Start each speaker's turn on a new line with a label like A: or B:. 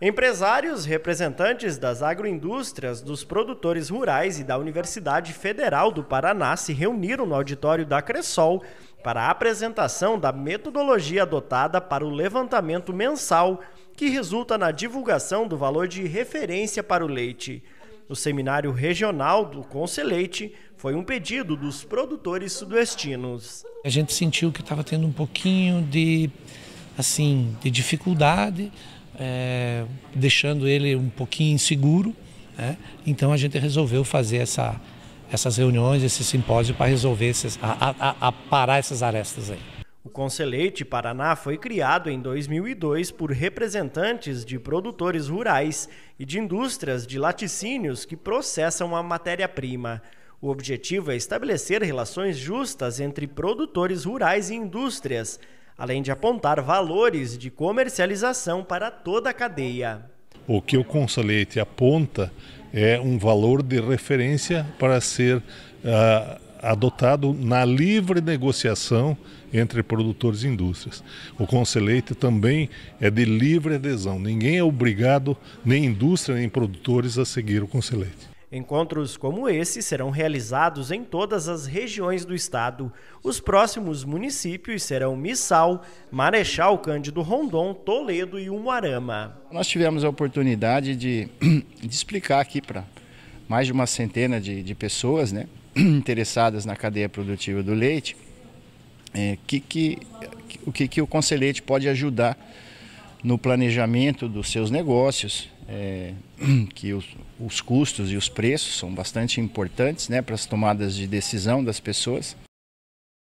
A: Empresários, representantes das agroindústrias, dos produtores rurais e da Universidade Federal do Paraná se reuniram no auditório da Cressol para a apresentação da metodologia adotada para o levantamento mensal, que resulta na divulgação do valor de referência para o leite. O seminário regional do Conselheite foi um pedido dos produtores sudoestinos.
B: A gente sentiu que estava tendo um pouquinho de assim, de dificuldade é, deixando ele um pouquinho inseguro. Né? Então a gente resolveu fazer essa, essas reuniões, esse simpósio para resolver, esses, a, a, a parar essas arestas aí.
A: O Conselheiro Paraná foi criado em 2002 por representantes de produtores rurais e de indústrias de laticínios que processam a matéria-prima. O objetivo é estabelecer relações justas entre produtores rurais e indústrias além de apontar valores de comercialização para toda a cadeia.
C: O que o consulete aponta é um valor de referência para ser uh, adotado na livre negociação entre produtores e indústrias. O conselheiro também é de livre adesão. Ninguém é obrigado, nem indústria, nem produtores, a seguir o conselheiro.
A: Encontros como esse serão realizados em todas as regiões do estado. Os próximos municípios serão Missal, Marechal Cândido Rondon, Toledo e Umuarama. Nós tivemos a oportunidade de, de explicar aqui para mais de uma centena de,
D: de pessoas né, interessadas na cadeia produtiva do leite é, que, que, o que, que o conselheiro pode ajudar no planejamento dos seus negócios, é, que os, os, custos e os preços são bastante importantes né, para as tomadas de decisão das pessoas.